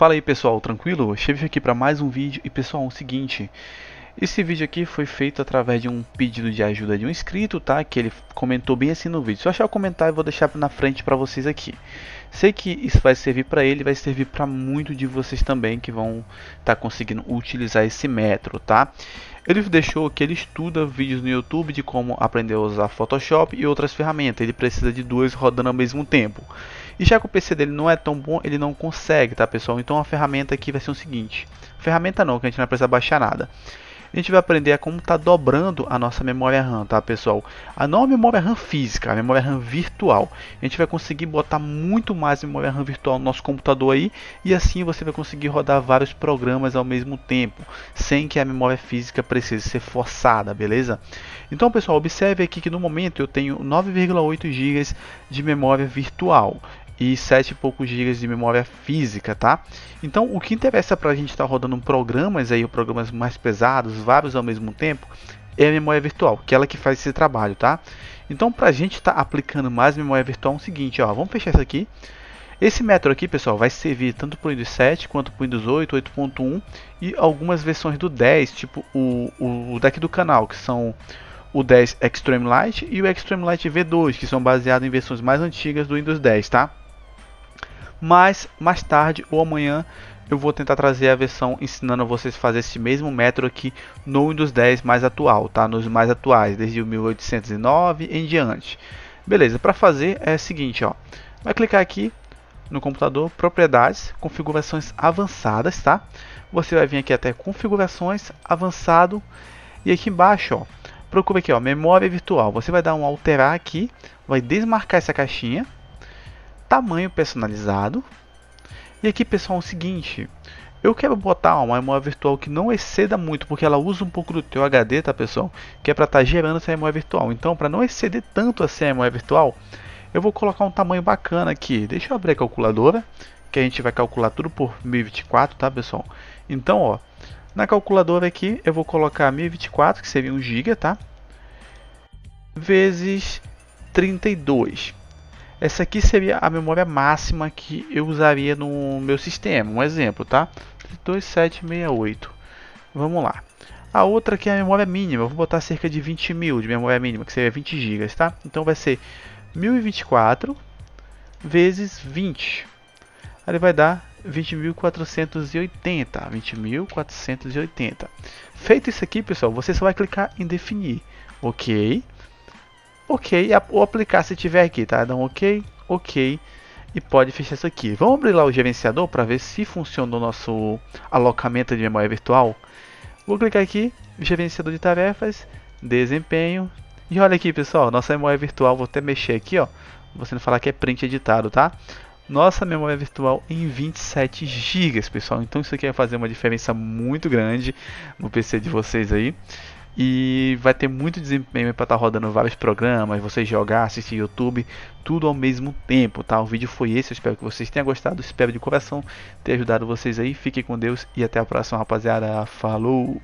Fala aí pessoal, tranquilo? Chefe aqui para mais um vídeo e pessoal, é o seguinte, esse vídeo aqui foi feito através de um pedido de ajuda de um inscrito, tá? Que ele comentou bem assim no vídeo. Se eu achar o comentário, eu vou deixar na frente para vocês aqui. Sei que isso vai servir para ele, vai servir para muito de vocês também que vão estar tá conseguindo utilizar esse método, tá? Ele deixou que ele estuda vídeos no YouTube de como aprender a usar Photoshop e outras ferramentas. Ele precisa de dois rodando ao mesmo tempo. E já que o PC dele não é tão bom, ele não consegue, tá pessoal? Então a ferramenta aqui vai ser o seguinte. Ferramenta não, que a gente não precisa baixar nada. A gente vai aprender a como está dobrando a nossa memória RAM, tá pessoal? A não a memória RAM física, a memória RAM virtual. A gente vai conseguir botar muito mais memória RAM virtual no nosso computador aí e assim você vai conseguir rodar vários programas ao mesmo tempo, sem que a memória física precise ser forçada, beleza? Então pessoal, observe aqui que no momento eu tenho 9,8 GB de memória virtual e sete e poucos gigas de memória física, tá? Então, o que interessa para a gente estar tá rodando programas aí, programas mais pesados, vários ao mesmo tempo, é a memória virtual, que é ela que faz esse trabalho, tá? Então, para a gente estar tá aplicando mais memória virtual, é o seguinte, ó, vamos fechar isso aqui. Esse método aqui, pessoal, vai servir tanto para o Windows 7 quanto para o Windows 8, 8.1 e algumas versões do 10, tipo o, o deck do canal, que são o 10 Extreme Lite e o Extreme Lite V2, que são baseados em versões mais antigas do Windows 10, tá? Mas mais tarde ou amanhã eu vou tentar trazer a versão ensinando vocês a fazer esse mesmo método aqui no Windows 10 mais atual, tá? Nos mais atuais, desde o 1809 em diante. Beleza, para fazer é o seguinte, ó. Vai clicar aqui no computador, propriedades, configurações avançadas, tá? Você vai vir aqui até configurações, avançado e aqui embaixo, ó. Procura aqui, ó, memória virtual. Você vai dar um alterar aqui, vai desmarcar essa caixinha tamanho personalizado. E aqui pessoal, é o seguinte, eu quero botar uma memória virtual que não exceda muito, porque ela usa um pouco do teu HD, tá pessoal? Que é para estar tá gerando essa memória virtual. Então, para não exceder tanto essa assim memória virtual, eu vou colocar um tamanho bacana aqui. Deixa eu abrir a calculadora, que a gente vai calcular tudo por 1024, tá pessoal? Então, ó, na calculadora aqui eu vou colocar 1024, que seria 1 GB, tá? Vezes 32. Essa aqui seria a memória máxima que eu usaria no meu sistema. Um exemplo, tá? 2768. Vamos lá. A outra aqui é a memória mínima. Eu vou botar cerca de 20 mil de memória mínima, que seria 20 GB, tá? Então vai ser 1024 vezes 20. Aí vai dar 20.480. 20.480. Feito isso aqui, pessoal, você só vai clicar em definir. Ok ok, ou aplicar se tiver aqui, tá? Dá um ok, ok e pode fechar isso aqui. Vamos abrir lá o gerenciador para ver se funciona o nosso alocamento de memória virtual. Vou clicar aqui, gerenciador de tarefas, desempenho. E olha aqui, pessoal, nossa memória virtual, vou até mexer aqui, ó. Você não falar que é print editado, tá? Nossa memória virtual em 27 GB, pessoal. Então isso aqui vai fazer uma diferença muito grande no PC de vocês aí. E vai ter muito desempenho para estar tá rodando vários programas, você jogar, assistir YouTube, tudo ao mesmo tempo, tá? O vídeo foi esse, eu espero que vocês tenham gostado, espero de coração ter ajudado vocês aí. Fiquem com Deus e até a próxima, rapaziada. Falou!